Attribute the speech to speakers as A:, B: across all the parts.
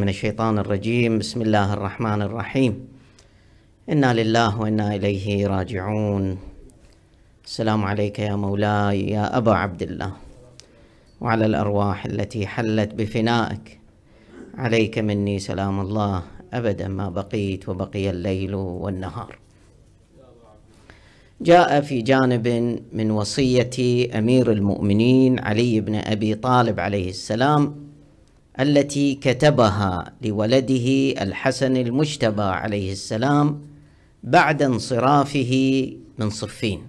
A: من الشيطان الرجيم بسم الله الرحمن الرحيم إنا لله وإنا إليه راجعون السلام عليك يا مولاي يا أبا عبد الله وعلى الأرواح التي حلت بفنائك عليك مني سلام الله أبدا ما بقيت وبقي الليل والنهار جاء في جانب من وصية أمير المؤمنين علي بن أبي طالب عليه السلام التي كتبها لولده الحسن المجتبى عليه السلام بعد انصرافه من صفين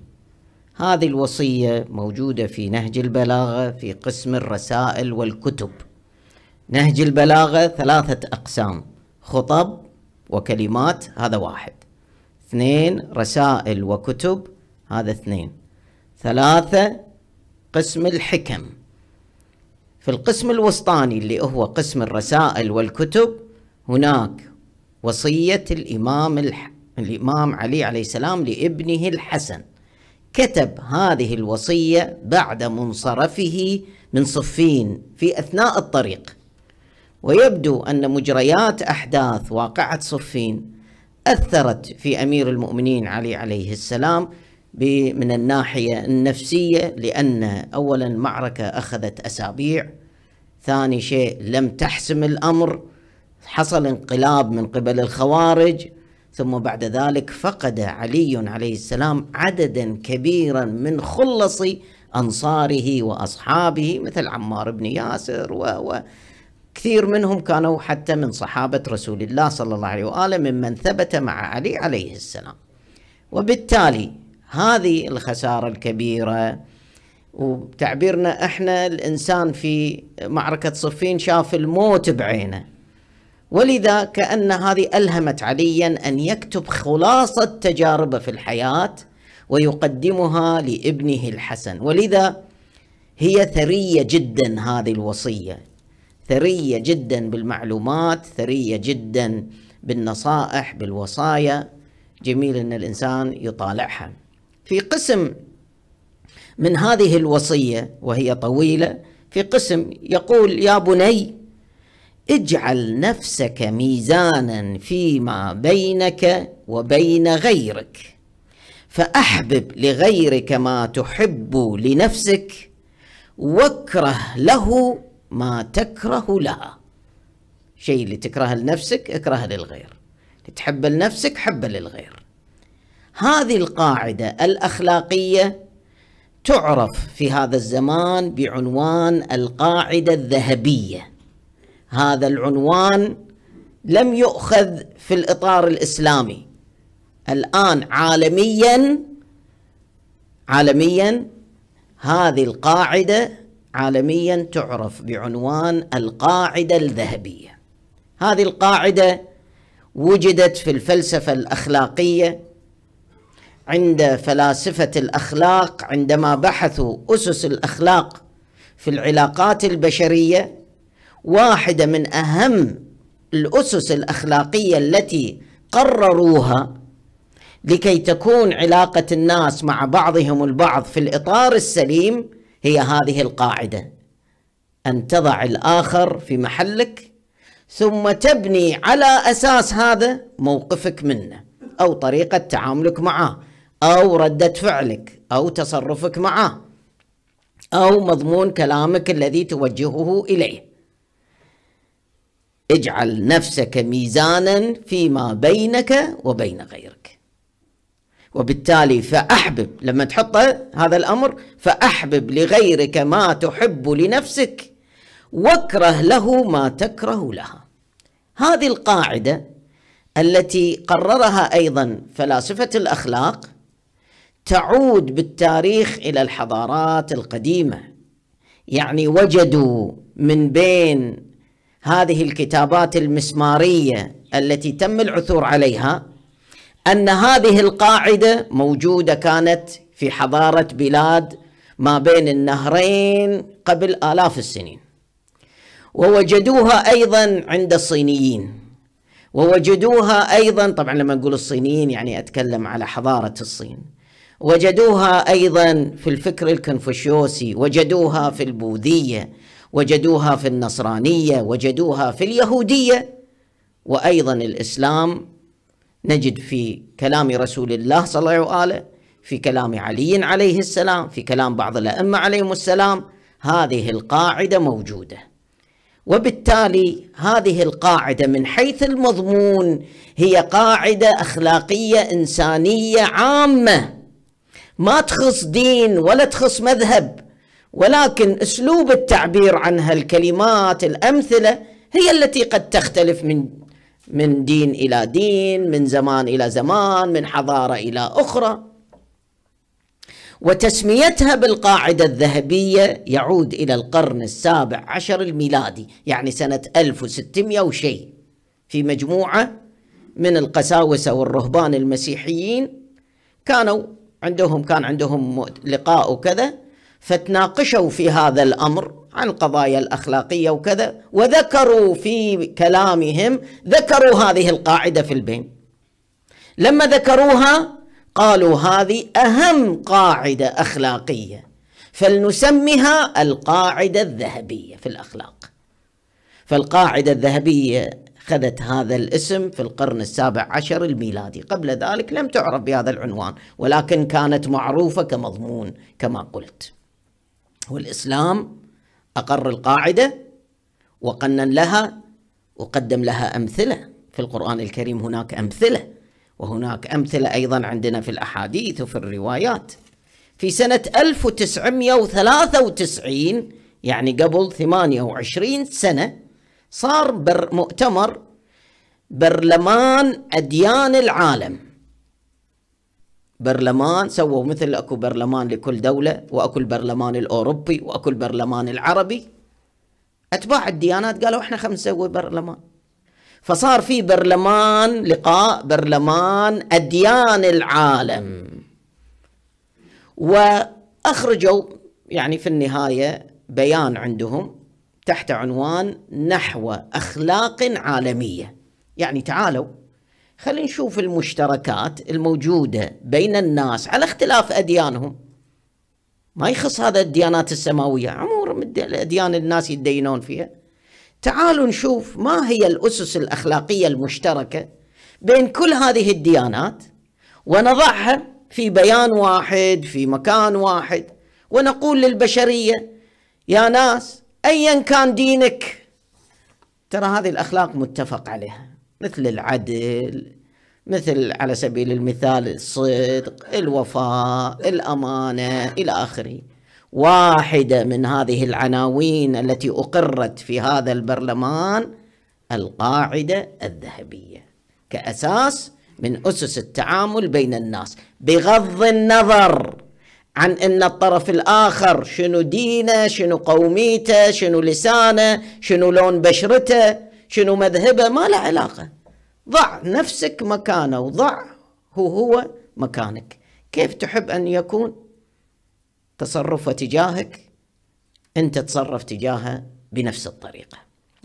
A: هذه الوصية موجودة في نهج البلاغة في قسم الرسائل والكتب نهج البلاغة ثلاثة أقسام خطب وكلمات هذا واحد اثنين رسائل وكتب هذا اثنين ثلاثة قسم الحكم في القسم الوسطاني اللي هو قسم الرسائل والكتب هناك وصية الإمام الح... الإمام علي عليه السلام لابنه الحسن كتب هذه الوصية بعد منصرفه من صفين في أثناء الطريق ويبدو أن مجريات أحداث واقعة صفين أثرت في أمير المؤمنين علي عليه السلام من الناحية النفسية لأن أولا معركة أخذت أسابيع ثاني شيء لم تحسم الأمر حصل انقلاب من قبل الخوارج ثم بعد ذلك فقد علي عليه السلام عددا كبيرا من خلص أنصاره وأصحابه مثل عمار بن ياسر و كثير منهم كانوا حتى من صحابة رسول الله صلى الله عليه وآله ممن ثبت مع علي عليه السلام وبالتالي هذه الخسارة الكبيرة وتعبيرنا احنا الانسان في معركة صفين شاف الموت بعينه ولذا كأن هذه ألهمت عليا أن يكتب خلاصة تجاربه في الحياة ويقدمها لابنه الحسن ولذا هي ثرية جدا هذه الوصية ثرية جدا بالمعلومات ثرية جدا بالنصائح بالوصايا جميل أن الإنسان يطالعها في قسم من هذه الوصية وهي طويلة في قسم يقول يا بني اجعل نفسك ميزانا فيما بينك وبين غيرك فأحبب لغيرك ما تحب لنفسك واكره له ما تكره لها شيء اللي تكرهه لنفسك اكرهه للغير اللي تحبه لنفسك حبه للغير هذه القاعده الاخلاقيه تعرف في هذا الزمان بعنوان القاعده الذهبيه هذا العنوان لم يؤخذ في الاطار الاسلامي الان عالميا عالميا هذه القاعده عالميا تعرف بعنوان القاعده الذهبيه هذه القاعده وجدت في الفلسفه الاخلاقيه عند فلاسفه الاخلاق عندما بحثوا اسس الاخلاق في العلاقات البشريه واحده من اهم الاسس الاخلاقيه التي قرروها لكي تكون علاقه الناس مع بعضهم البعض في الاطار السليم هي هذه القاعده ان تضع الاخر في محلك ثم تبني على اساس هذا موقفك منه او طريقه تعاملك معه أو ردة فعلك أو تصرفك معه أو مضمون كلامك الذي توجهه إليه اجعل نفسك ميزانا فيما بينك وبين غيرك وبالتالي فأحبب لما تحط هذا الأمر فأحبب لغيرك ما تحب لنفسك واكره له ما تكره لها هذه القاعدة التي قررها أيضا فلاسفة الأخلاق تعود بالتاريخ الى الحضارات القديمه يعني وجدوا من بين هذه الكتابات المسماريه التي تم العثور عليها ان هذه القاعده موجوده كانت في حضاره بلاد ما بين النهرين قبل الاف السنين ووجدوها ايضا عند الصينيين ووجدوها ايضا طبعا لما نقول الصينيين يعني اتكلم على حضاره الصين وجدوها أيضا في الفكر الكنفوشيوسي وجدوها في البوذية وجدوها في النصرانية وجدوها في اليهودية وأيضا الإسلام نجد في كلام رسول الله صلى الله عليه وآله في كلام علي عليه السلام في كلام بعض الأئمة عليهم السلام هذه القاعدة موجودة وبالتالي هذه القاعدة من حيث المضمون هي قاعدة أخلاقية إنسانية عامة ما تخص دين ولا تخص مذهب ولكن اسلوب التعبير عنها الكلمات الامثله هي التي قد تختلف من من دين الى دين من زمان الى زمان من حضاره الى اخرى وتسميتها بالقاعده الذهبيه يعود الى القرن السابع عشر الميلادي يعني سنه 1600 وشيء في مجموعه من القساوسه والرهبان المسيحيين كانوا عندهم كان عندهم لقاء وكذا فتناقشوا في هذا الامر عن القضايا الاخلاقيه وكذا وذكروا في كلامهم ذكروا هذه القاعده في البين لما ذكروها قالوا هذه اهم قاعده اخلاقيه فلنسميها القاعده الذهبيه في الاخلاق فالقاعده الذهبيه اتخذت هذا الاسم في القرن السابع عشر الميلادي قبل ذلك لم تعرف بهذا العنوان ولكن كانت معروفة كمضمون كما قلت والإسلام أقر القاعدة وقنن لها وقدم لها أمثلة في القرآن الكريم هناك أمثلة وهناك أمثلة أيضا عندنا في الأحاديث وفي الروايات في سنة 1993 يعني قبل 28 سنة صار بر مؤتمر برلمان أديان العالم برلمان سووا مثل أكو برلمان لكل دولة وأكو البرلمان الأوروبي وأكو البرلمان العربي أتباع الديانات قالوا إحنا خمس نسوي برلمان فصار في برلمان لقاء برلمان أديان العالم وأخرجوا يعني في النهاية بيان عندهم تحت عنوان نحو أخلاق عالمية يعني تعالوا خلينا نشوف المشتركات الموجودة بين الناس على اختلاف أديانهم ما يخص هذا الديانات السماوية عمور الأديان الناس يتدينون فيها تعالوا نشوف ما هي الأسس الأخلاقية المشتركة بين كل هذه الديانات ونضعها في بيان واحد في مكان واحد ونقول للبشرية يا ناس أيا كان دينك ترى هذه الأخلاق متفق عليها مثل العدل مثل على سبيل المثال الصدق الوفاء الأمانة إلى آخره واحدة من هذه العناوين التي أقرت في هذا البرلمان القاعدة الذهبية كأساس من أسس التعامل بين الناس بغض النظر عن ان الطرف الاخر شنو دينه شنو قوميته شنو لسانه شنو لون بشرته شنو مذهبه ما له علاقه ضع نفسك مكانه وضع هو هو مكانك كيف تحب ان يكون تصرفه تجاهك انت تصرف تجاهه بنفس الطريقه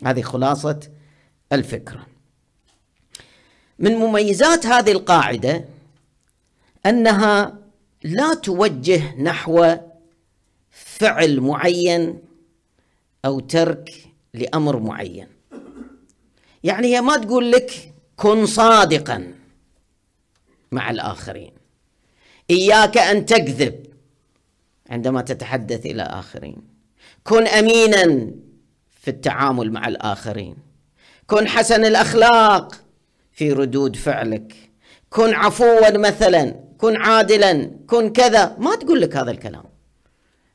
A: هذه خلاصه الفكره من مميزات هذه القاعده انها لا توجه نحو فعل معين او ترك لامر معين يعني هي ما تقول لك كن صادقا مع الاخرين اياك ان تكذب عندما تتحدث الى اخرين كن امينا في التعامل مع الاخرين كن حسن الاخلاق في ردود فعلك كن عفوا مثلا كن عادلا كن كذا ما تقول لك هذا الكلام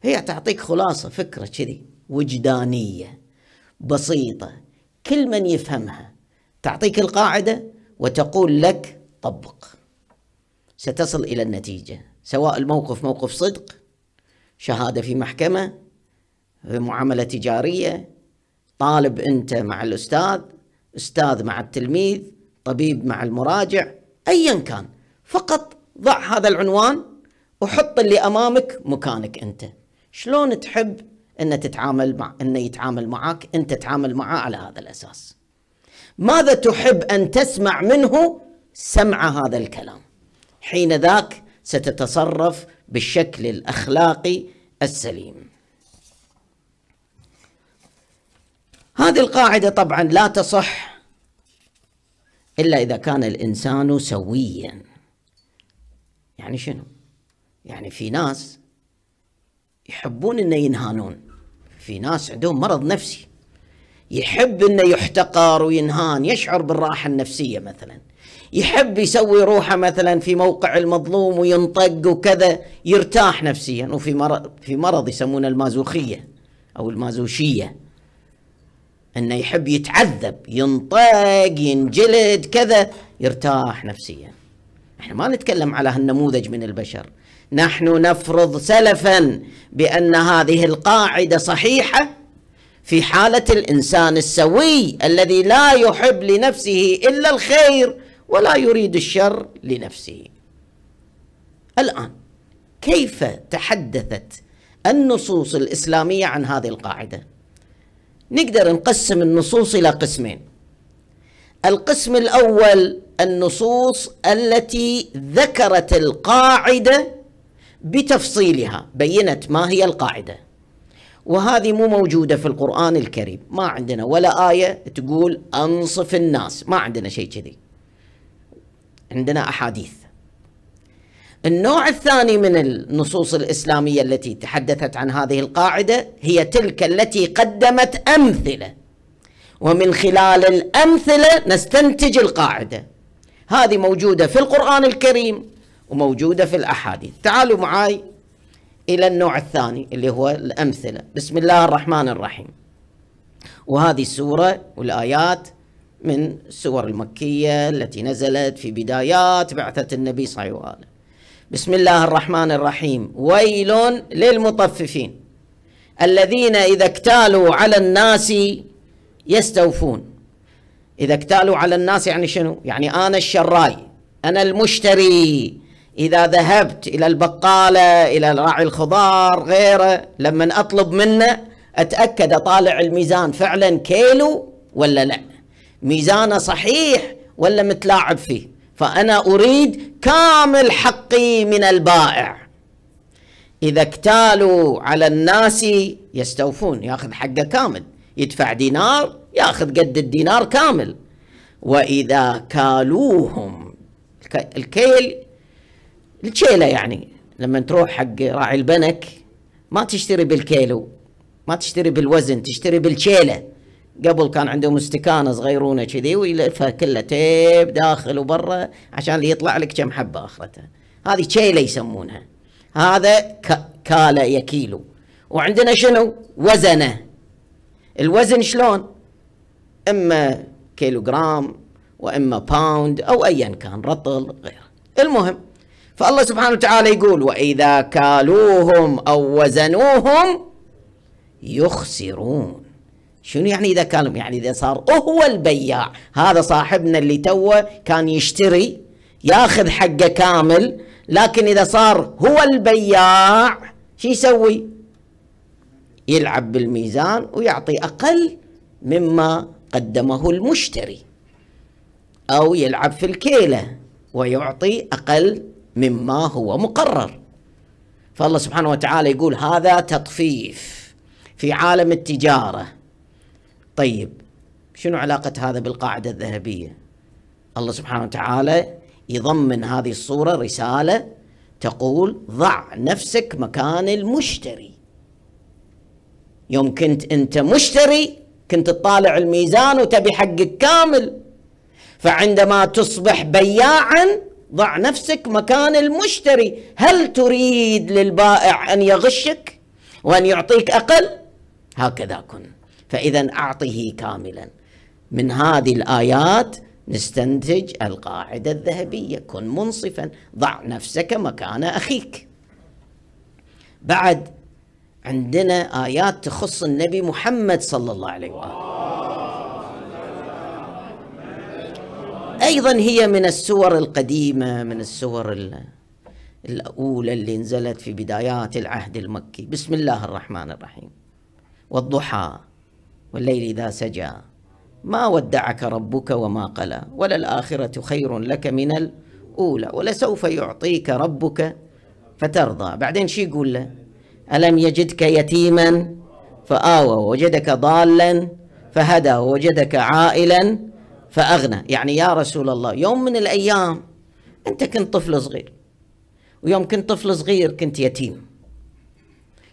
A: هي تعطيك خلاصة فكرة كذي وجدانية بسيطة كل من يفهمها تعطيك القاعدة وتقول لك طبق ستصل إلى النتيجة سواء الموقف موقف صدق شهادة في محكمة في معاملة تجارية طالب أنت مع الأستاذ أستاذ مع التلميذ طبيب مع المراجع أيا كان فقط ضع هذا العنوان وحط اللي امامك مكانك انت شلون تحب انه تتعامل مع انه يتعامل معك انت تتعامل معه على هذا الاساس ماذا تحب ان تسمع منه سمع هذا الكلام حين ذاك ستتصرف بالشكل الاخلاقي السليم هذه القاعده طبعا لا تصح الا اذا كان الانسان سويا يعني شنو يعني في ناس يحبون انه ينهانون في ناس عندهم مرض نفسي يحب انه يحتقر وينهان يشعر بالراحه النفسيه مثلا يحب يسوي روحه مثلا في موقع المظلوم وينطق وكذا يرتاح نفسيا وفي مرض في مرض يسمونه المازوخيه او المازوشيه انه يحب يتعذب ينطق ينجلد كذا يرتاح نفسيا احنا ما نتكلم على هالنموذج من البشر نحن نفرض سلفا بأن هذه القاعدة صحيحة في حالة الإنسان السوي الذي لا يحب لنفسه إلا الخير ولا يريد الشر لنفسه الآن كيف تحدثت النصوص الإسلامية عن هذه القاعدة نقدر نقسم النصوص إلى قسمين القسم الأول النصوص التي ذكرت القاعده بتفصيلها بينت ما هي القاعده وهذه مو موجوده في القران الكريم ما عندنا ولا ايه تقول انصف الناس ما عندنا شيء كذي عندنا احاديث النوع الثاني من النصوص الاسلاميه التي تحدثت عن هذه القاعده هي تلك التي قدمت امثله ومن خلال الامثله نستنتج القاعده هذه موجودة في القرآن الكريم وموجودة في الأحاديث تعالوا معي إلى النوع الثاني اللي هو الأمثلة بسم الله الرحمن الرحيم وهذه السورة والآيات من السور المكية التي نزلت في بدايات بعثة النبي صلى الله عليه وآله بسم الله الرحمن الرحيم ويل للمطففين الذين إذا اكتالوا على الناس يستوفون إذا اكتالوا على الناس يعني شنو يعني أنا الشراي أنا المشتري إذا ذهبت إلى البقالة إلى راعي الخضار غيره لما أطلب منه أتأكد أطالع الميزان فعلا كيلو ولا لا ميزانه صحيح ولا متلاعب فيه فأنا أريد كامل حقي من البائع إذا اكتالوا على الناس يستوفون ياخذ حقه كامل يدفع دينار ياخذ قد الدينار كامل واذا كالوهم الكيل الكيله يعني لما تروح حق راعي البنك ما تشتري بالكيلو ما تشتري بالوزن تشتري بالكيله قبل كان عندهم استكانه صغيرونه كذي ويلفها كلها تيب داخل وبرا عشان يطلع لك كم حبه اخرته هذه كيله يسمونها هذا كاله يكيلو وعندنا شنو وزنه الوزن شلون اما كيلوغرام واما باوند او ايا كان رطل غيره المهم فالله سبحانه وتعالى يقول واذا كالوهم او وزنوهم يخسرون شنو يعني اذا كالوهم يعني اذا صار هو البياع هذا صاحبنا اللي توه كان يشتري ياخذ حقه كامل لكن اذا صار هو البياع شو يسوي يلعب بالميزان ويعطي أقل مما قدمه المشتري أو يلعب في الكيلة ويعطي أقل مما هو مقرر فالله سبحانه وتعالى يقول هذا تطفيف في عالم التجارة طيب شنو علاقة هذا بالقاعدة الذهبية الله سبحانه وتعالى يضمن هذه الصورة رسالة تقول ضع نفسك مكان المشتري يوم كنت انت مشتري كنت تطالع الميزان وتبي حقك كامل فعندما تصبح بياعا ضع نفسك مكان المشتري هل تريد للبائع ان يغشك وان يعطيك اقل هكذا كن فاذا اعطه كاملا من هذه الايات نستنتج القاعده الذهبيه كن منصفا ضع نفسك مكان اخيك بعد عندنا آيات تخص النبي محمد صلى الله عليه وآله أيضا هي من السور القديمة من السور الأولى اللي نزلت في بدايات العهد المكي بسم الله الرحمن الرحيم والضحى والليل إذا سجى ما ودعك ربك وما قلى وللآخرة خير لك من الأولى ولسوف يعطيك ربك فترضى بعدين شي يقول له ألم يجدك يتيما فآوى وجدك ضالا فهدى وجدك عائلا فأغنى يعني يا رسول الله يوم من الأيام أنت كنت طفل صغير ويوم كنت طفل صغير كنت يتيم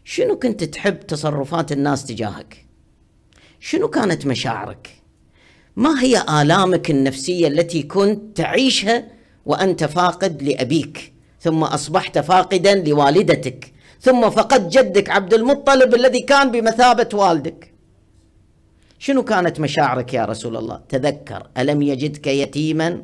A: شنو كنت تحب تصرفات الناس تجاهك شنو كانت مشاعرك ما هي آلامك النفسية التي كنت تعيشها وأنت فاقد لأبيك ثم أصبحت فاقدا لوالدتك ثم فقد جدك عبد المطلب الذي كان بمثابة والدك شنو كانت مشاعرك يا رسول الله تذكر ألم يجدك يتيما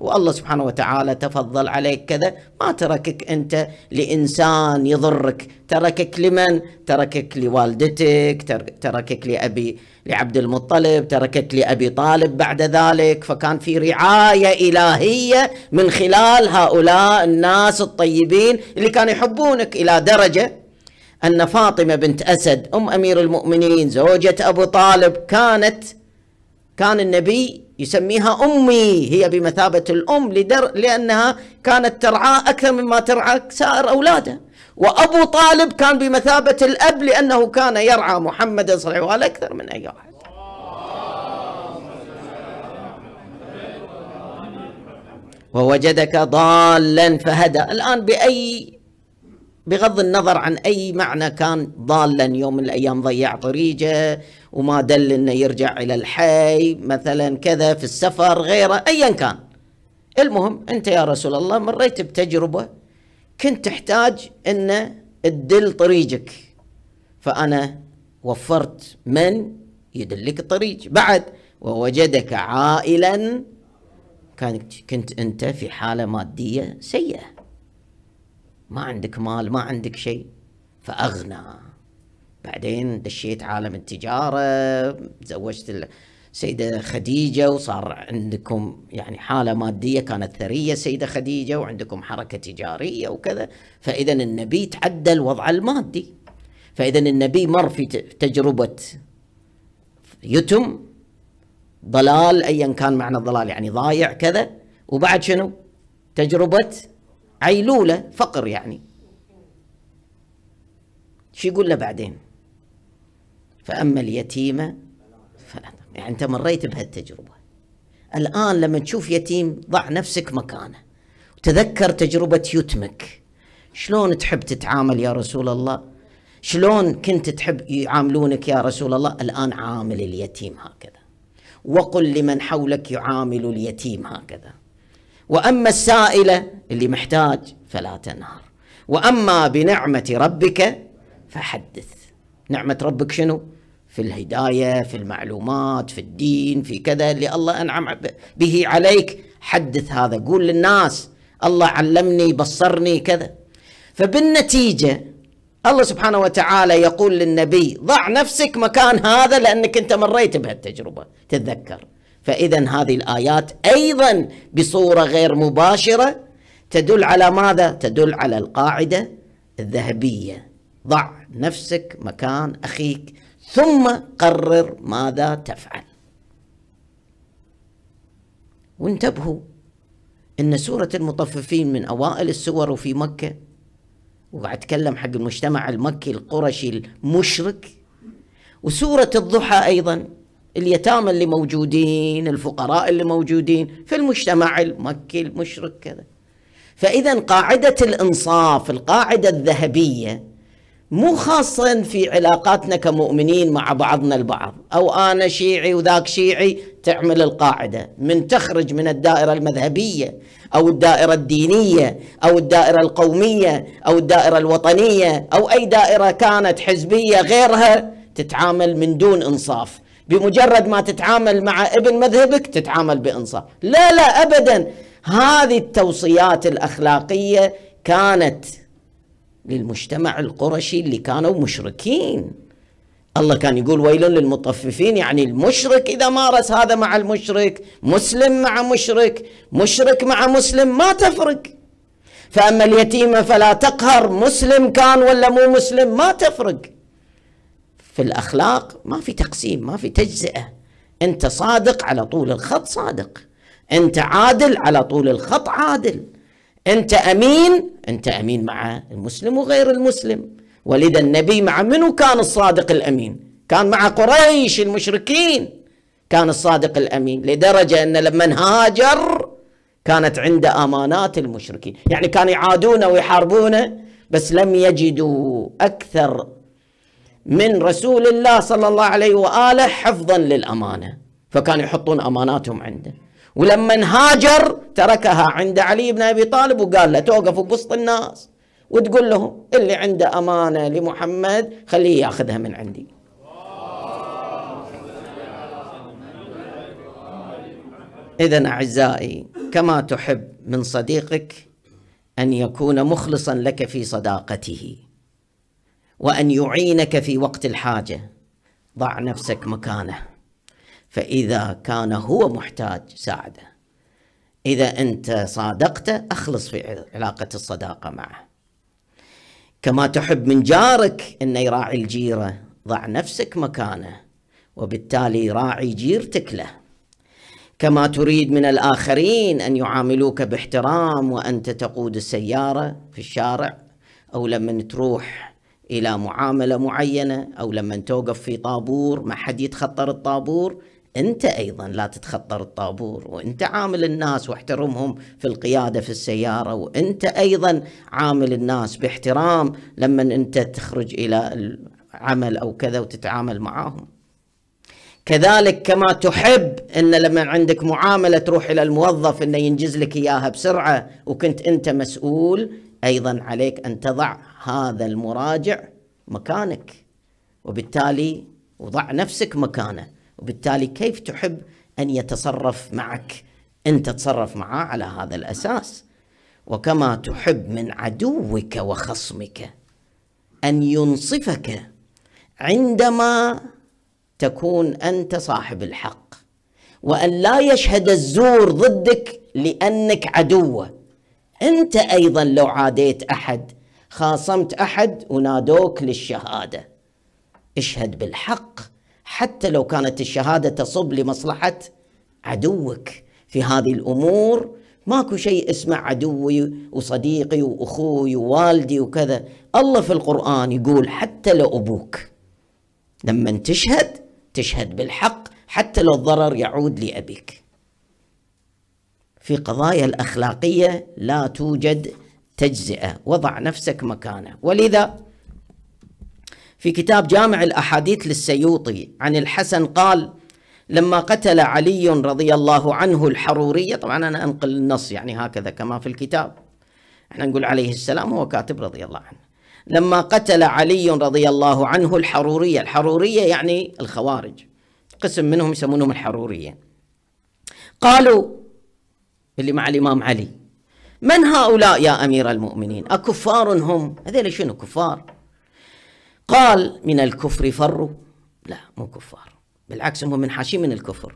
A: والله سبحانه وتعالى تفضل عليك كذا ما تركك انت لانسان يضرك تركك لمن تركك لوالدتك تركك لابي لعبد المطلب تركت لأبي طالب بعد ذلك فكان في رعاية إلهية من خلال هؤلاء الناس الطيبين اللي كانوا يحبونك إلى درجة أن فاطمة بنت أسد أم أمير المؤمنين زوجة أبو طالب كانت كان النبي يسميها أمي هي بمثابة الأم لدر لأنها كانت ترعاه أكثر مما ترعى سائر أولاده وأبو طالب كان بمثابة الأب لأنه كان يرعى محمدا صلى الله عليه وسلم أكثر من أي واحد ووجدك ضالا فهدى الآن بأي بغض النظر عن أي معنى كان ضالا يوم من الأيام ضيع طريقه وما دل أنه يرجع إلى الحي مثلا كذا في السفر غيره أيا كان المهم أنت يا رسول الله مريت بتجربة كنت تحتاج أن تدل طريقك فأنا وفرت من يدلك الطريق بعد ووجدك عائلا كانت كنت أنت في حالة مادية سيئة ما عندك مال ما عندك شيء فأغنى بعدين دشيت عالم التجارة تزوجت سيدة خديجه وصار عندكم يعني حاله ماديه كانت ثريه السيده خديجه وعندكم حركه تجاريه وكذا فاذا النبي تعدى الوضع المادي فاذا النبي مر في تجربه يتم ضلال ايا كان معنى الضلال يعني ضايع كذا وبعد شنو تجربه عيلوله فقر يعني شو يقول له بعدين فاما اليتيمه يعني انت مريت بهالتجربه الان لما تشوف يتيم ضع نفسك مكانه وتذكر تجربه يتمك شلون تحب تتعامل يا رسول الله شلون كنت تحب يعاملونك يا رسول الله الان عامل اليتيم هكذا وقل لمن حولك يعامل اليتيم هكذا واما السائله اللي محتاج فلا تنهر واما بنعمه ربك فحدث نعمه ربك شنو في الهداية في المعلومات في الدين في كذا اللي الله أنعم به عليك حدث هذا قول للناس الله علمني بصرني كذا فبالنتيجة الله سبحانه وتعالى يقول للنبي ضع نفسك مكان هذا لأنك أنت مريت بهالتجربة تتذكر فإذا هذه الآيات أيضا بصورة غير مباشرة تدل على ماذا؟ تدل على القاعدة الذهبية ضع نفسك مكان أخيك ثم قرر ماذا تفعل وانتبهوا ان سوره المطففين من اوائل السور في مكه وقاعد اتكلم حق المجتمع المكي القرشي المشرك وسوره الضحى ايضا اليتامى اللي موجودين الفقراء اللي موجودين في المجتمع المكي المشرك كذا فاذا قاعده الانصاف القاعده الذهبيه مو خاصة في علاقاتنا كمؤمنين مع بعضنا البعض أو أنا شيعي وذاك شيعي تعمل القاعدة من تخرج من الدائرة المذهبية أو الدائرة الدينية أو الدائرة القومية أو الدائرة الوطنية أو أي دائرة كانت حزبية غيرها تتعامل من دون إنصاف بمجرد ما تتعامل مع ابن مذهبك تتعامل بإنصاف لا لا أبدا هذه التوصيات الأخلاقية كانت للمجتمع القرشي اللي كانوا مشركين الله كان يقول ويل للمطففين يعني المشرك إذا مارس هذا مع المشرك مسلم مع مشرك مشرك مع مسلم ما تفرق فأما اليتيمة فلا تقهر مسلم كان ولا مو مسلم ما تفرق في الأخلاق ما في تقسيم ما في تجزئة أنت صادق على طول الخط صادق أنت عادل على طول الخط عادل انت امين انت امين مع المسلم وغير المسلم ولذا النبي مع منو كان الصادق الامين كان مع قريش المشركين كان الصادق الامين لدرجه ان لما هاجر كانت عند امانات المشركين يعني كانوا يعادونه ويحاربونه بس لم يجدوا اكثر من رسول الله صلى الله عليه واله حفظا للامانه فكانوا يحطون اماناتهم عنده ولما هاجر تركها عند علي بن ابي طالب وقال له توقف بوسط الناس وتقول لهم اللي عنده امانه لمحمد خليه ياخذها من عندي. اذا اعزائي كما تحب من صديقك ان يكون مخلصا لك في صداقته وان يعينك في وقت الحاجه ضع نفسك مكانه فإذا كان هو محتاج ساعده إذا أنت صادقته أخلص في علاقة الصداقة معه كما تحب من جارك أنه يراعي الجيرة ضع نفسك مكانه وبالتالي راعي جيرتك له كما تريد من الآخرين أن يعاملوك باحترام وأنت تقود السيارة في الشارع أو لما تروح إلى معاملة معينة أو لما توقف في طابور ما حد يتخطر الطابور انت ايضا لا تتخطر الطابور وانت عامل الناس واحترمهم في القياده في السياره وانت ايضا عامل الناس باحترام لما انت تخرج الى العمل او كذا وتتعامل معاهم كذلك كما تحب ان لما عندك معامله تروح الى الموظف انه ينجز لك اياها بسرعه وكنت انت مسؤول ايضا عليك ان تضع هذا المراجع مكانك وبالتالي وضع نفسك مكانه وبالتالي كيف تحب أن يتصرف معك أنت تصرف معه على هذا الأساس وكما تحب من عدوك وخصمك أن ينصفك عندما تكون أنت صاحب الحق وأن لا يشهد الزور ضدك لأنك عدوه أنت أيضا لو عاديت أحد خاصمت أحد ونادوك للشهادة اشهد بالحق حتى لو كانت الشهادة تصب لمصلحة عدوك في هذه الأمور ماكو شيء اسمه عدوي وصديقي وأخوي ووالدي وكذا الله في القرآن يقول حتى لو أبوك لما تشهد تشهد بالحق حتى لو الضرر يعود لأبيك في قضايا الأخلاقية لا توجد تجزئة وضع نفسك مكانه ولذا في كتاب جامع الأحاديث للسيوطي عن الحسن قال لما قتل علي رضي الله عنه الحرورية طبعا أنا أنقل النص يعني هكذا كما في الكتاب احنا نقول عليه السلام هو كاتب رضي الله عنه لما قتل علي رضي الله عنه الحرورية الحرورية يعني الخوارج قسم منهم يسمونهم الحرورية قالوا اللي مع الإمام علي من هؤلاء يا أمير المؤمنين أكفار هم هذول شنو كفار قال من الكفر فروا لا مو كفار بالعكس هم منحاشين من الكفر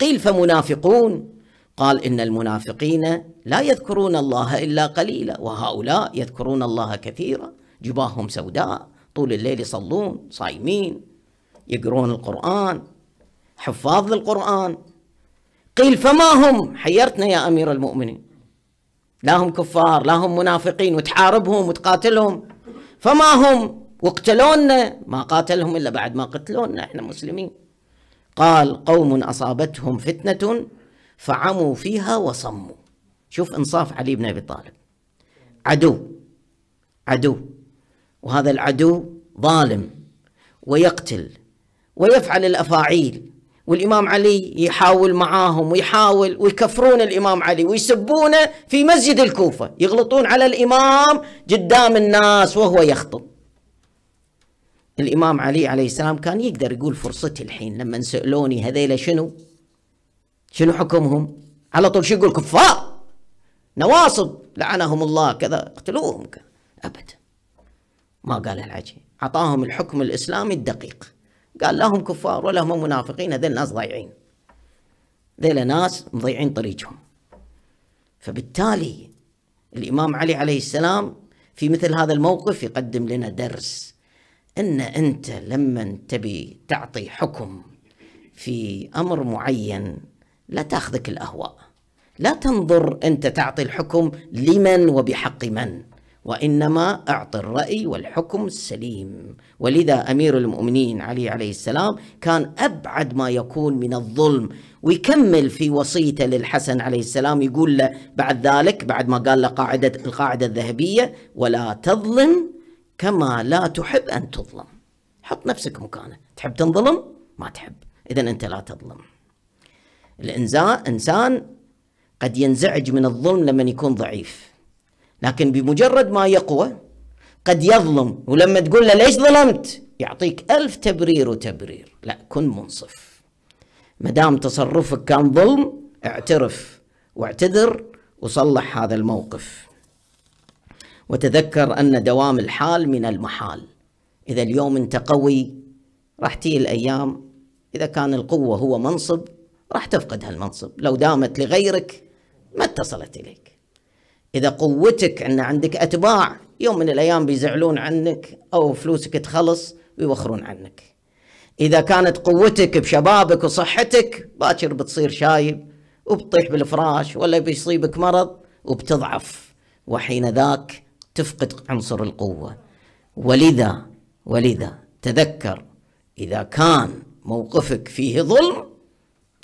A: قيل فمنافقون قال إن المنافقين لا يذكرون الله إلا قليلا وهؤلاء يذكرون الله كثيرا جباههم سوداء طول الليل يصلون صايمين يقرون القرآن حفاظ للقرآن قيل فما هم حيرتنا يا أمير المؤمنين لا هم كفار لا هم منافقين وتحاربهم وتقاتلهم فما هم واقتلونا ما قاتلهم إلا بعد ما قتلونا إحنا مسلمين قال قوم أصابتهم فتنة فعموا فيها وصموا شوف إنصاف علي بن أبي طالب عدو عدو وهذا العدو ظالم ويقتل ويفعل الأفاعيل والإمام علي يحاول معاهم ويحاول ويكفرون الإمام علي ويسبونه في مسجد الكوفة يغلطون على الإمام قدام الناس وهو يخطب الإمام علي عليه السلام كان يقدر يقول فرصتي الحين لما سألوني هذيلا شنو شنو حكمهم على طول شو يقول كفار نواصب لعنهم الله كذا اقتلوهم كذا أبدا ما قال العجيب أعطاهم الحكم الإسلامي الدقيق قال لا هم كفار ولا هم منافقين هذيل ناس ضايعين ذيلا ناس مضيعين طريقهم فبالتالي الإمام علي عليه السلام في مثل هذا الموقف يقدم لنا درس أن أنت لما تبي تعطي حكم في أمر معين لا تأخذك الأهواء لا تنظر أنت تعطي الحكم لمن وبحق من وإنما أعطي الرأي والحكم السليم ولذا أمير المؤمنين علي عليه السلام كان أبعد ما يكون من الظلم ويكمل في وصيته للحسن عليه السلام يقول له بعد ذلك بعد ما قال له قاعدة القاعدة الذهبية ولا تظلم كما لا تحب أن تظلم حط نفسك مكانه تحب تنظلم ما تحب إذا أنت لا تظلم الإنسان إنسان قد ينزعج من الظلم لمن يكون ضعيف لكن بمجرد ما يقوى قد يظلم ولما تقول له ليش ظلمت يعطيك ألف تبرير وتبرير لا كن منصف مدام تصرفك كان ظلم اعترف واعتذر وصلح هذا الموقف وتذكر أن دوام الحال من المحال إذا اليوم أنت قوي راح تيجي الأيام إذا كان القوة هو منصب راح تفقد هالمنصب لو دامت لغيرك ما اتصلت إليك إذا قوتك أن عندك أتباع يوم من الأيام بيزعلون عنك أو فلوسك تخلص ويوخرون عنك إذا كانت قوتك بشبابك وصحتك باكر بتصير شايب وبتطيح بالفراش ولا بيصيبك مرض وبتضعف وحين ذاك تفقد عنصر القوة ولذا ولذا تذكر إذا كان موقفك فيه ظلم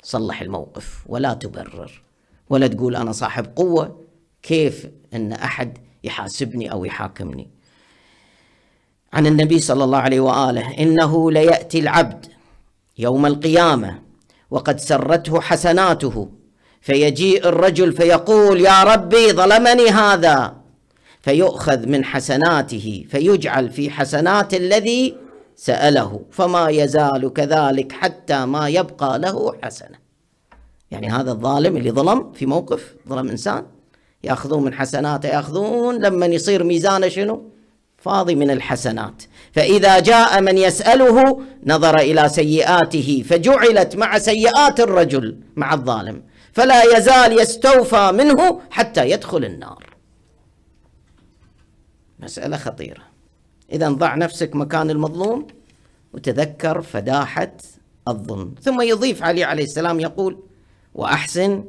A: صلح الموقف ولا تبرر ولا تقول أنا صاحب قوة كيف أن أحد يحاسبني أو يحاكمني عن النبي صلى الله عليه وآله إنه ليأتي العبد يوم القيامة وقد سرته حسناته فيجيء الرجل فيقول يا ربي ظلمني هذا فيؤخذ من حسناته فيجعل في حسنات الذي سأله فما يزال كذلك حتى ما يبقى له حسنة يعني هذا الظالم اللي ظلم في موقف ظلم إنسان يأخذون من حسناته يأخذون لما يصير ميزانه شنو فاضي من الحسنات فإذا جاء من يسأله نظر إلى سيئاته فجعلت مع سيئات الرجل مع الظالم فلا يزال يستوفى منه حتى يدخل النار مسألة خطيرة إذا ضع نفسك مكان المظلوم وتذكر فداحة الظلم ثم يضيف علي عليه السلام يقول وأحسن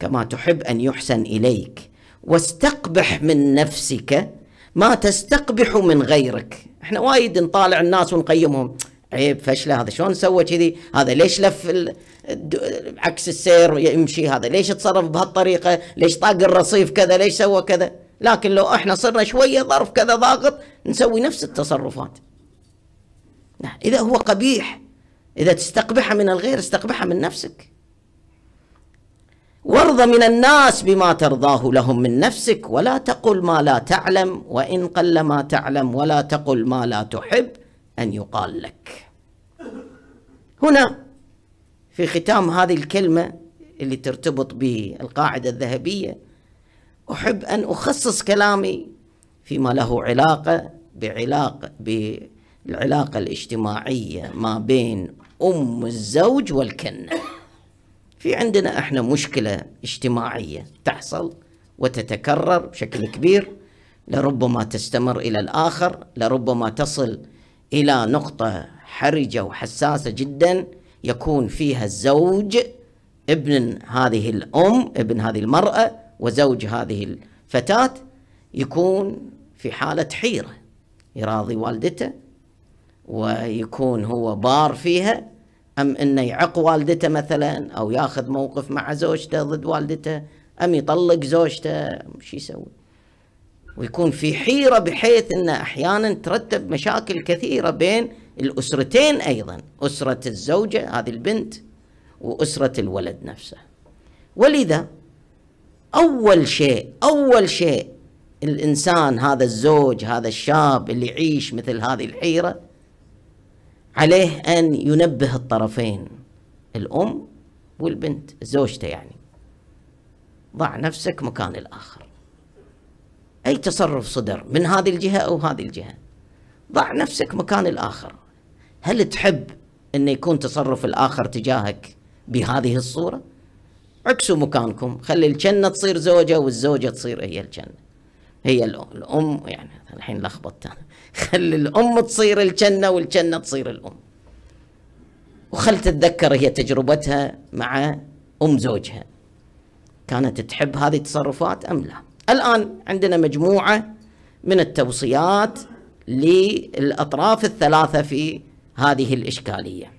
A: كما تحب أن يحسن إليك واستقبح من نفسك ما تستقبح من غيرك احنا وايد نطالع الناس ونقيمهم عيب فشله هذا شلون سوى كذي هذا ليش لف عكس السير يمشي هذا ليش تصرف بهالطريقه ليش طاق الرصيف كذا ليش سوى كذا لكن لو احنا صرنا شويه ظرف كذا ضاغط نسوي نفس التصرفات نعم، اذا هو قبيح اذا تستقبحه من الغير استقبحه من نفسك وارض من الناس بما ترضاه لهم من نفسك ولا تقل ما لا تعلم وان قل ما تعلم ولا تقل ما لا تحب ان يقال لك هنا في ختام هذه الكلمه اللي ترتبط بالقاعده الذهبيه أحب أن أخصص كلامي فيما له علاقة بعلاقة بالعلاقة الاجتماعية ما بين أم الزوج والكنة في عندنا احنا مشكلة اجتماعية تحصل وتتكرر بشكل كبير لربما تستمر إلى الآخر لربما تصل إلى نقطة حرجة وحساسة جدا يكون فيها الزوج ابن هذه الأم ابن هذه المرأة وزوج هذه الفتاة يكون في حالة حيرة يراضي والدته ويكون هو بار فيها أم أنه يعق والدته مثلا أو ياخذ موقف مع زوجته ضد والدته أم يطلق زوجته شو يسوي ويكون في حيرة بحيث أنه أحيانا ترتب مشاكل كثيرة بين الأسرتين أيضا أسرة الزوجة هذه البنت وأسرة الولد نفسه ولذا أول شيء أول شيء الإنسان هذا الزوج هذا الشاب اللي يعيش مثل هذه الحيرة عليه أن ينبه الطرفين الأم والبنت زوجته يعني ضع نفسك مكان الآخر أي تصرف صدر من هذه الجهة أو هذه الجهة ضع نفسك مكان الآخر هل تحب أن يكون تصرف الآخر تجاهك بهذه الصورة؟ عكسوا مكانكم خلي الجنة تصير زوجة والزوجة تصير هي الجنة هي الأم يعني الحين لخبطت خلي الأم تصير الجنة والجنة تصير الأم وخل تتذكر هي تجربتها مع أم زوجها كانت تحب هذه التصرفات أم لا الآن عندنا مجموعة من التوصيات للأطراف الثلاثة في هذه الإشكالية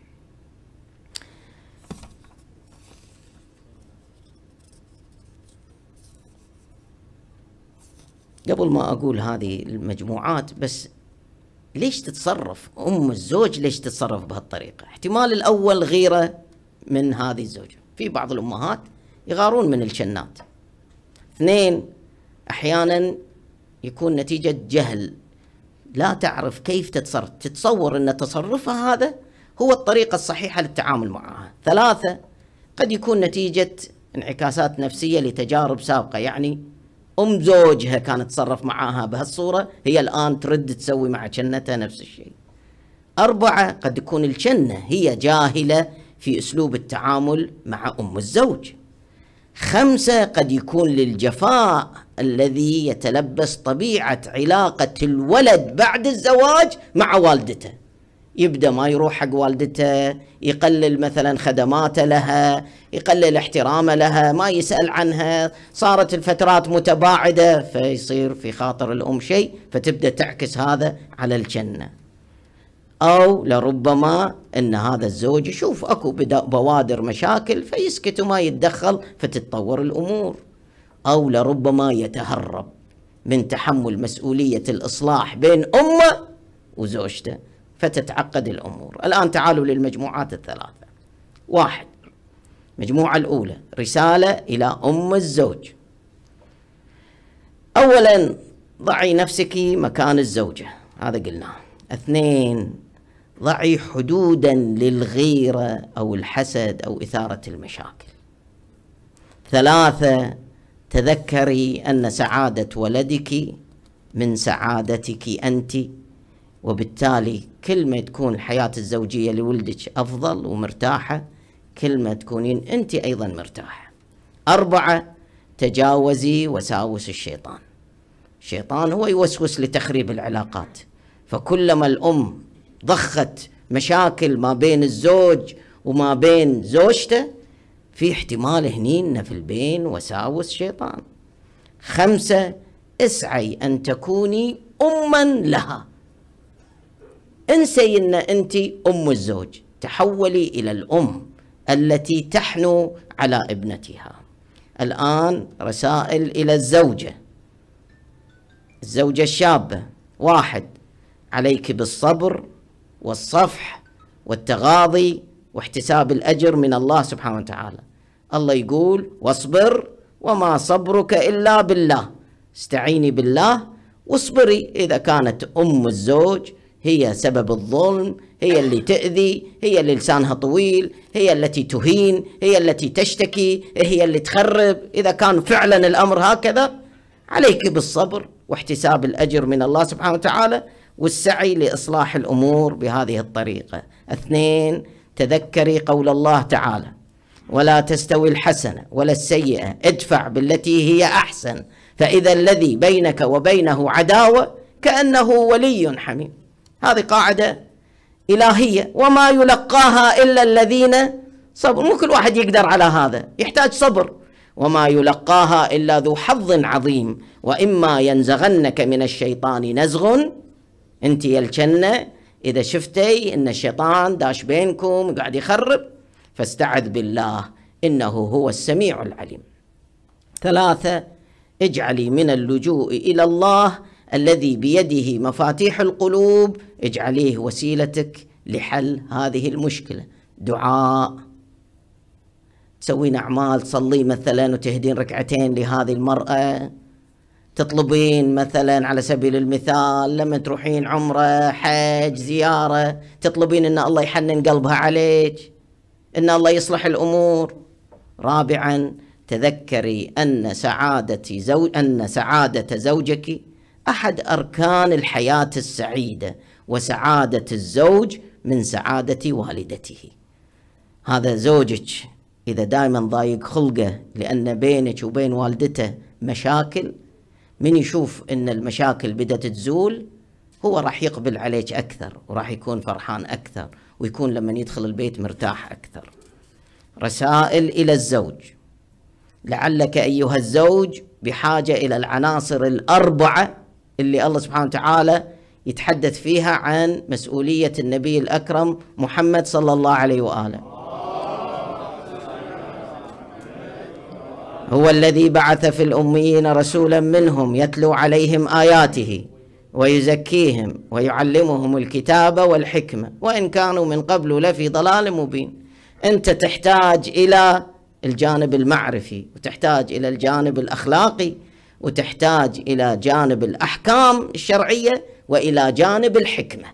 A: قبل ما اقول هذه المجموعات بس ليش تتصرف ام الزوج ليش تتصرف بهالطريقه احتمال الاول غيره من هذه الزوجه في بعض الامهات يغارون من الشنات اثنين احيانا يكون نتيجه جهل لا تعرف كيف تتصرف تتصور ان تصرفها هذا هو الطريقه الصحيحه للتعامل معها ثلاثه قد يكون نتيجه انعكاسات نفسيه لتجارب سابقه يعني ام زوجها كانت تصرف معاها بهالصوره هي الان ترد تسوي مع شنتها نفس الشيء. اربعه قد تكون الشنه هي جاهله في اسلوب التعامل مع ام الزوج. خمسه قد يكون للجفاء الذي يتلبس طبيعه علاقه الولد بعد الزواج مع والدته. يبدا ما يروح حق والدته يقلل مثلا خدماته لها يقلل احترامه لها ما يسال عنها صارت الفترات متباعده فيصير في خاطر الام شيء فتبدا تعكس هذا على الجنه او لربما ان هذا الزوج يشوف اكو بوادر مشاكل فيسكت وما يتدخل فتتطور الامور او لربما يتهرب من تحمل مسؤوليه الاصلاح بين امه وزوجته فتتعقد الأمور الآن تعالوا للمجموعات الثلاثة واحد المجموعة الأولى رسالة إلى أم الزوج أولا ضعي نفسك مكان الزوجة هذا قلناه اثنين ضعي حدودا للغيرة أو الحسد أو إثارة المشاكل ثلاثة تذكري أن سعادة ولدك من سعادتك أنت وبالتالي كل ما تكون الحياة الزوجية لولدك أفضل ومرتاحة كل ما تكونين أنت أيضا مرتاحة أربعة تجاوزي وساوس الشيطان الشيطان هو يوسوس لتخريب العلاقات فكلما الأم ضخت مشاكل ما بين الزوج وما بين زوجته في احتمال هنين في البين وساوس شيطان خمسة اسعي أن تكوني أما لها انسي ان انت ام الزوج تحولي الى الام التي تحنو على ابنتها الان رسائل الى الزوجه الزوجه الشابه واحد عليك بالصبر والصفح والتغاضي واحتساب الاجر من الله سبحانه وتعالى الله يقول واصبر وما صبرك الا بالله استعيني بالله واصبري اذا كانت ام الزوج هي سبب الظلم هي اللي تأذي هي اللي لسانها طويل هي التي تهين هي التي تشتكي هي اللي تخرب إذا كان فعلا الأمر هكذا عليك بالصبر واحتساب الأجر من الله سبحانه وتعالى والسعي لإصلاح الأمور بهذه الطريقة اثنين تذكري قول الله تعالى ولا تستوي الحسنة ولا السيئة ادفع بالتي هي أحسن فإذا الذي بينك وبينه عداوة كأنه ولي حميم هذه قاعدة إلهية وما يلقاها إلا الذين صبر مو كل واحد يقدر على هذا يحتاج صبر وما يلقاها إلا ذو حظ عظيم وإما ينزغنك من الشيطان نزغ انت الجنة إذا شفتي إن الشيطان داش بينكم قاعد يخرب فاستعذ بالله إنه هو السميع العليم ثلاثة اجعلي من اللجوء إلى الله الذي بيده مفاتيح القلوب اجعليه وسيلتك لحل هذه المشكله دعاء تسوين اعمال تصلي مثلا وتهدين ركعتين لهذه المراه تطلبين مثلا على سبيل المثال لما تروحين عمره حج زياره تطلبين ان الله يحنن قلبها عليك ان الله يصلح الامور رابعا تذكري ان سعاده زوج ان سعاده زوجك احد اركان الحياه السعيده وسعاده الزوج من سعاده والدته هذا زوجك اذا دائما ضايق خلقه لان بينك وبين والدته مشاكل من يشوف ان المشاكل بدات تزول هو راح يقبل عليك اكثر وراح يكون فرحان اكثر ويكون لما يدخل البيت مرتاح اكثر رسائل الى الزوج لعلك ايها الزوج بحاجه الى العناصر الاربعه اللي الله سبحانه وتعالى يتحدث فيها عن مسؤولية النبي الأكرم محمد صلى الله عليه وآله هو الذي بعث في الأميين رسولا منهم يتلو عليهم آياته ويزكيهم ويعلمهم الكتاب والحكمة وإن كانوا من قبل لفي ضلال مبين أنت تحتاج إلى الجانب المعرفي وتحتاج إلى الجانب الأخلاقي وتحتاج إلى جانب الأحكام الشرعية وإلى جانب الحكمة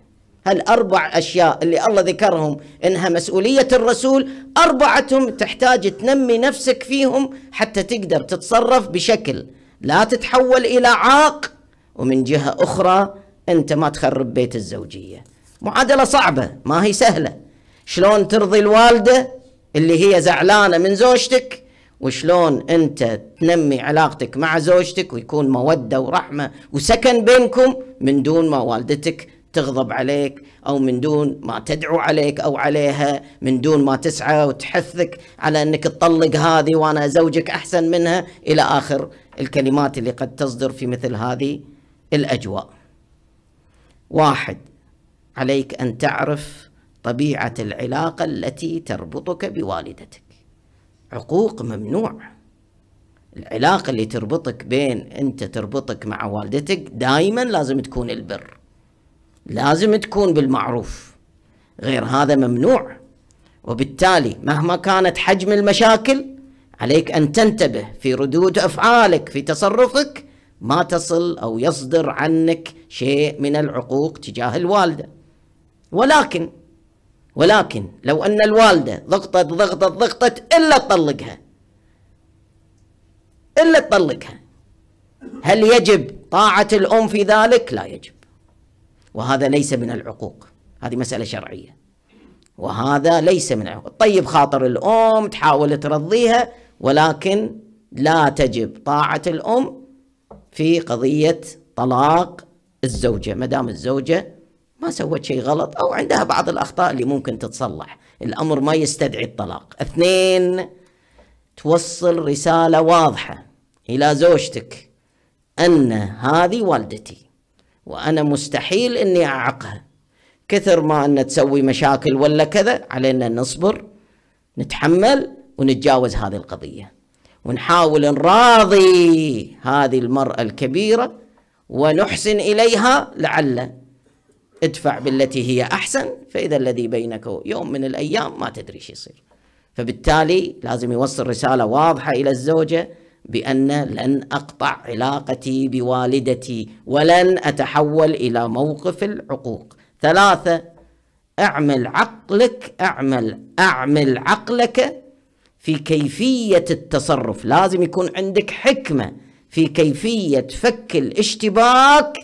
A: هالأربع أشياء اللي الله ذكرهم إنها مسؤولية الرسول أربعتهم تحتاج تنمي نفسك فيهم حتى تقدر تتصرف بشكل لا تتحول إلى عاق ومن جهة أخرى أنت ما تخرب بيت الزوجية معادلة صعبة ما هي سهلة شلون ترضي الوالدة اللي هي زعلانة من زوجتك وشلون انت تنمي علاقتك مع زوجتك ويكون موده ورحمه وسكن بينكم من دون ما والدتك تغضب عليك او من دون ما تدعو عليك او عليها من دون ما تسعى وتحثك على انك تطلق هذه وانا زوجك احسن منها الى اخر الكلمات اللي قد تصدر في مثل هذه الاجواء. واحد عليك ان تعرف طبيعه العلاقه التي تربطك بوالدتك. عقوق ممنوع العلاقة اللي تربطك بين أنت تربطك مع والدتك دائما لازم تكون البر لازم تكون بالمعروف غير هذا ممنوع وبالتالي مهما كانت حجم المشاكل عليك أن تنتبه في ردود أفعالك في تصرفك ما تصل أو يصدر عنك شيء من العقوق تجاه الوالدة ولكن ولكن لو أن الوالدة ضغطت ضغطت ضغطت إلا تطلقها إلا تطلقها هل يجب طاعة الأم في ذلك؟ لا يجب وهذا ليس من العقوق هذه مسألة شرعية وهذا ليس من العقوق طيب خاطر الأم تحاول ترضيها ولكن لا تجب طاعة الأم في قضية طلاق الزوجة ما دام الزوجة ما سوت شيء غلط او عندها بعض الاخطاء اللي ممكن تتصلح الامر ما يستدعي الطلاق اثنين توصل رساله واضحه الى زوجتك ان هذه والدتي وانا مستحيل اني اعقها كثر ما ان تسوي مشاكل ولا كذا علينا نصبر نتحمل ونتجاوز هذه القضيه ونحاول نراضي هذه المراه الكبيره ونحسن اليها لعل ادفع بالتي هي احسن فاذا الذي بينك يوم من الايام ما تدري ايش يصير. فبالتالي لازم يوصل رساله واضحه الى الزوجه بان لن اقطع علاقتي بوالدتي ولن اتحول الى موقف العقوق. ثلاثه اعمل عقلك اعمل اعمل عقلك في كيفيه التصرف، لازم يكون عندك حكمه في كيفيه فك الاشتباك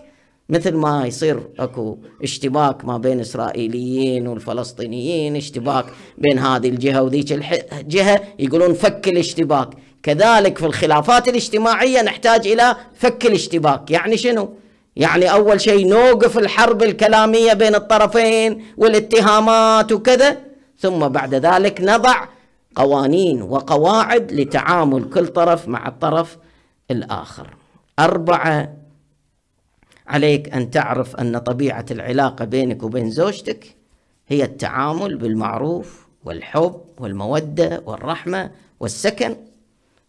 A: مثل ما يصير اكو اشتباك ما بين اسرائيليين والفلسطينيين اشتباك بين هذه الجهه وذيك الجهه يقولون فك الاشتباك كذلك في الخلافات الاجتماعيه نحتاج الى فك الاشتباك يعني شنو يعني اول شيء نوقف الحرب الكلاميه بين الطرفين والاتهامات وكذا ثم بعد ذلك نضع قوانين وقواعد لتعامل كل طرف مع الطرف الاخر اربعه عليك أن تعرف أن طبيعة العلاقة بينك وبين زوجتك هي التعامل بالمعروف والحب والمودة والرحمة والسكن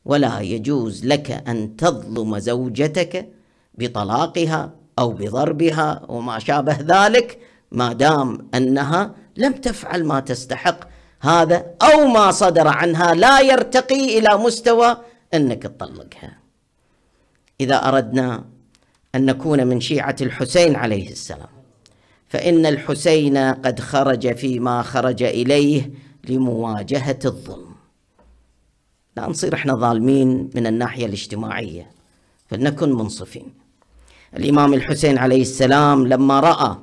A: ولا يجوز لك أن تظلم زوجتك بطلاقها أو بضربها وما شابه ذلك ما دام أنها لم تفعل ما تستحق هذا أو ما صدر عنها لا يرتقي إلى مستوى أنك تطلقها إذا أردنا أن نكون من شيعة الحسين عليه السلام فإن الحسين قد خرج فيما خرج إليه لمواجهة الظلم لا نصير احنا ظالمين من الناحية الاجتماعية فلنكن منصفين الإمام الحسين عليه السلام لما رأى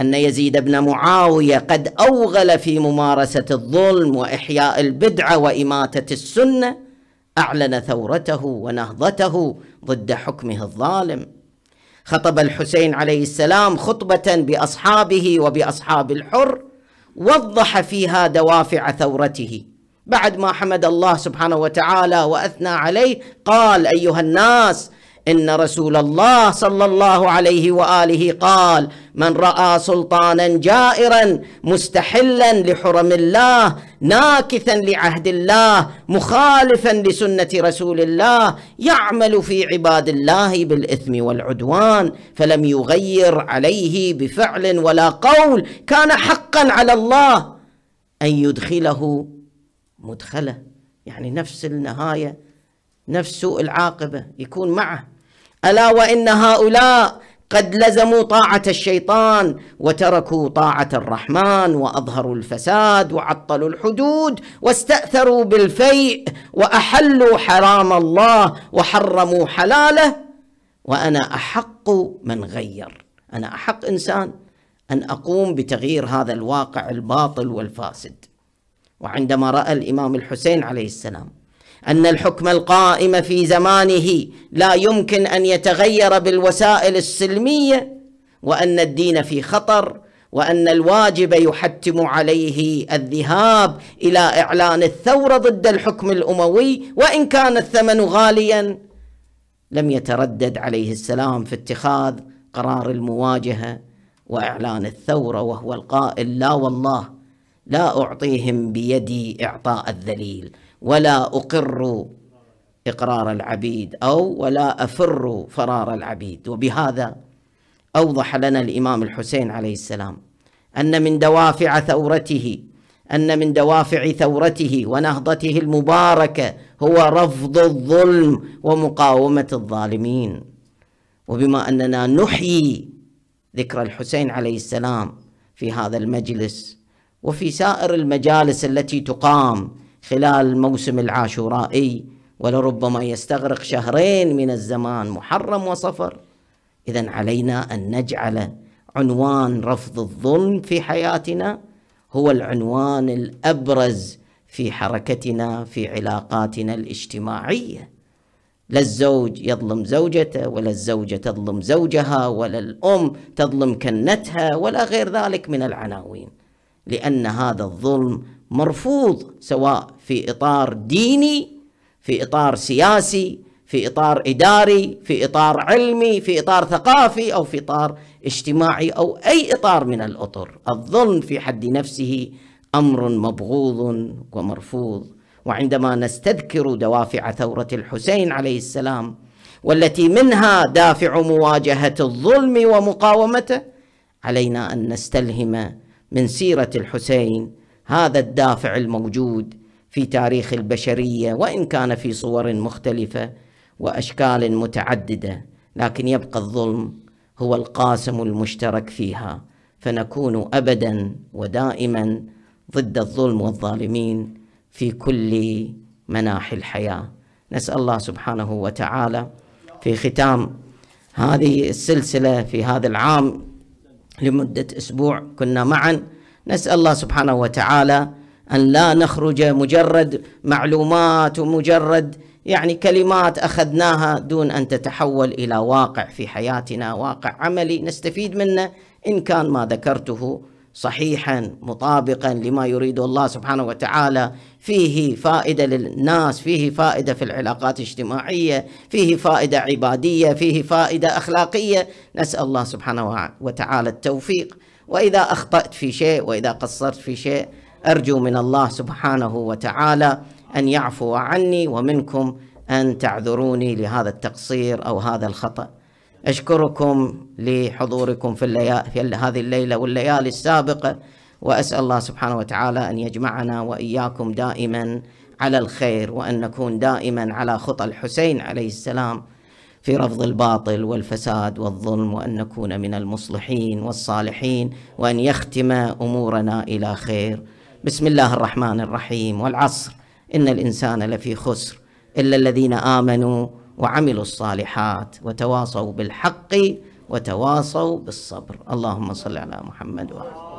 A: أن يزيد بن معاوية قد أوغل في ممارسة الظلم وإحياء البدعة وإماتة السنة أعلن ثورته ونهضته ضد حكمه الظالم خطب الحسين عليه السلام خطبة بأصحابه وبأصحاب الحر وضح فيها دوافع ثورته بعد ما حمد الله سبحانه وتعالى وأثنى عليه قال أيها الناس ان رسول الله صلى الله عليه واله قال من راى سلطانا جائرا مستحلا لحرم الله ناكثا لعهد الله مخالفا لسنه رسول الله يعمل في عباد الله بالاثم والعدوان فلم يغير عليه بفعل ولا قول كان حقا على الله ان يدخله مدخله يعني نفس النهايه نفس سوء العاقبة يكون معه ألا وإن هؤلاء قد لزموا طاعة الشيطان وتركوا طاعة الرحمن وأظهروا الفساد وعطلوا الحدود واستأثروا بالفيء وأحلوا حرام الله وحرموا حلاله وأنا أحق من غير أنا أحق إنسان أن أقوم بتغيير هذا الواقع الباطل والفاسد وعندما رأى الإمام الحسين عليه السلام أن الحكم القائم في زمانه لا يمكن أن يتغير بالوسائل السلمية وأن الدين في خطر وأن الواجب يحتم عليه الذهاب إلى إعلان الثورة ضد الحكم الأموي وإن كان الثمن غاليا لم يتردد عليه السلام في اتخاذ قرار المواجهة وإعلان الثورة وهو القائل لا والله لا أعطيهم بيدي إعطاء الذليل ولا أقر إقرار العبيد أو ولا أفر فرار العبيد وبهذا أوضح لنا الإمام الحسين عليه السلام أن من دوافع ثورته أن من دوافع ثورته ونهضته المباركة هو رفض الظلم ومقاومة الظالمين وبما أننا نحيي ذكر الحسين عليه السلام في هذا المجلس وفي سائر المجالس التي تقام خلال الموسم العاشورائي ولربما يستغرق شهرين من الزمان محرم وصفر اذا علينا ان نجعل عنوان رفض الظلم في حياتنا هو العنوان الابرز في حركتنا في علاقاتنا الاجتماعيه لا الزوج يظلم زوجته ولا الزوجه تظلم زوجها ولا الام تظلم كنتها ولا غير ذلك من العناوين لان هذا الظلم مرفوض سواء في اطار ديني في اطار سياسي في اطار اداري في اطار علمي في اطار ثقافي او في اطار اجتماعي او اي اطار من الاطر الظلم في حد نفسه امر مبغوض ومرفوض وعندما نستذكر دوافع ثوره الحسين عليه السلام والتي منها دافع مواجهه الظلم ومقاومته علينا ان نستلهم من سيره الحسين هذا الدافع الموجود في تاريخ البشريه وان كان في صور مختلفه واشكال متعدده لكن يبقى الظلم هو القاسم المشترك فيها فنكون ابدا ودائما ضد الظلم والظالمين في كل مناحي الحياه نسال الله سبحانه وتعالى في ختام هذه السلسله في هذا العام لمده اسبوع كنا معا نسأل الله سبحانه وتعالى أن لا نخرج مجرد معلومات ومجرد يعني كلمات أخذناها دون أن تتحول إلى واقع في حياتنا واقع عملي نستفيد منه إن كان ما ذكرته صحيحا مطابقا لما يريد الله سبحانه وتعالى فيه فائدة للناس فيه فائدة في العلاقات الاجتماعية فيه فائدة عبادية فيه فائدة أخلاقية نسأل الله سبحانه وتعالى التوفيق واذا اخطات في شيء واذا قصرت في شيء ارجو من الله سبحانه وتعالى ان يعفو عني ومنكم ان تعذروني لهذا التقصير او هذا الخطا اشكركم لحضوركم في, اللي... في هذه الليله والليالي السابقه واسال الله سبحانه وتعالى ان يجمعنا واياكم دائما على الخير وان نكون دائما على خطى الحسين عليه السلام في رفض الباطل والفساد والظلم وأن نكون من المصلحين والصالحين وأن يختم أمورنا إلى خير بسم الله الرحمن الرحيم والعصر إن الإنسان لفي خسر إلا الذين آمنوا وعملوا الصالحات وتواصوا بالحق وتواصوا بالصبر اللهم صل على محمد وعلى